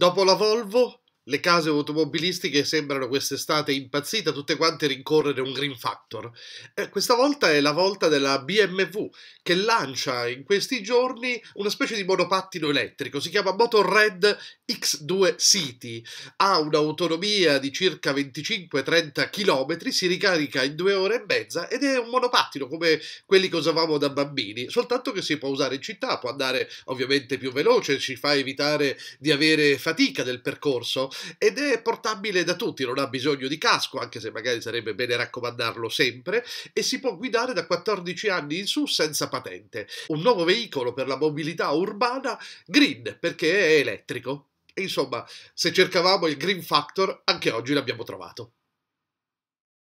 dopo la Volvo le case automobilistiche sembrano quest'estate impazzite, tutte quante rincorrere un Green Factor. Eh, questa volta è la volta della BMW che lancia in questi giorni una specie di monopattino elettrico, si chiama Motorred X2 City, ha un'autonomia di circa 25-30 km, si ricarica in due ore e mezza ed è un monopattino come quelli che usavamo da bambini, soltanto che si può usare in città, può andare ovviamente più veloce, ci fa evitare di avere fatica del percorso ed è portabile da tutti, non ha bisogno di casco, anche se magari sarebbe bene raccomandarlo sempre, e si può guidare da 14 anni in su senza patente. Un nuovo veicolo per la mobilità urbana green perché è elettrico. E insomma, se cercavamo il green factor, anche oggi l'abbiamo trovato.